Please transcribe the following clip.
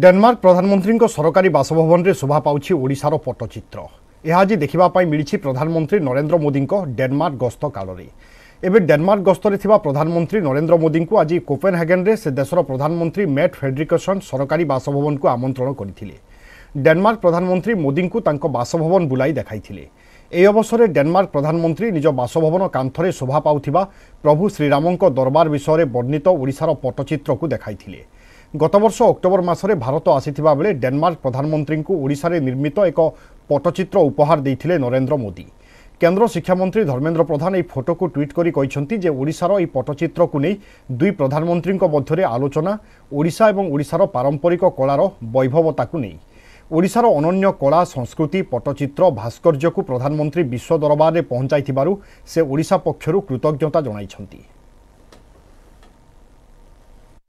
Denmark ପ୍ରଧାନମନ୍ତ୍ରୀଙ୍କ ସରକାରୀ ବାସଭବନରେ ଶୋଭା ପାଉଛି ଓଡ଼ିଶାର ପଟ୍ଟଚିତ୍ର ଏହା ଆଜି ଦେଖିବା ପାଇଁ ମିଳିଛି ପ୍ରଧାନମନ୍ତ୍ରୀ ନରେନ୍ଦ୍ର ମୋଦିଙ୍କ ଡେନମାର୍କ ଗସ୍ତ କାଳରେ ଏବେ ଡେନମାର୍କ ଗସ୍ତରେ ଥିବା ପ୍ରଧାନମନ୍ତ୍ରୀ ନରେନ୍ଦ୍ର ମୋଦିଙ୍କୁ ଆଜି କୋପେନହାଗେନ୍ରେ ସେ ଦେଶର ପ୍ରଧାନମନ୍ତ୍ରୀ ମେଟ୍ ଫେଡ୍ରିକସନ୍ ସରକାରୀ ବାସଭବନକୁ ଆମନ୍ତ୍ରଣ କରିଥିଲେ ଡେନମାର୍କ ପ୍ରଧାନମନ୍ତ୍ରୀ ମୋଦିଙ୍କୁ ତାଙ୍କ ବାସଭବନ ବୁଲାଇ ଦେଖାଇଥିଲେ ଏହି ଅବସରରେ ଡେନମାର୍କ ପ୍ରଧାନମନ୍ତ୍ରୀ ନିଜ ବାସଭବନ କାନ୍ଥରେ ଶୋଭା ପାଉଥିବା ପ୍ରଭୁ ଶ୍ରୀରାମଙ୍କ ଦରବାର ବିଷୟରେ ବର୍ଣ୍ଣିତ ଓଡ଼ିଶାର ପଟ୍ଟଚିତ୍ରକୁ ଦେଖାଇଥିଲେ গতবর্ষ অক্টোবর মাসে ভারত আসিথিবা বেড়ে ডেনমার্ক প্রধানমন্ত্রী ওড়শার নির্মিত এক পটচিত্র উপহার দিয়ে নরেন্দ্র মোদী কেন্দ্র শিক্ষামন্ত্রী ধর্মেন্দ্র প্রধান এই ফটোকু ট্যুইট করে কিন্তু যে ওড়শার এই পটচিত্রকু নিয়ে দুই প্রধানমন্ত্রী মধ্যে আলোচনা ওড়শা এবং ওড়শার পারম্পরিক কলার বৈভবতাকু নিয়ে ওড়শার অনন্য কলা সংস্কৃতি পটচিত্র ভাস্কর্যকু প্রধানমন্ত্রী বিশ্ব দরবারে পৌঁছাই সে ওড়শা পক্ষর কৃতজ্ঞতা জনাইছেন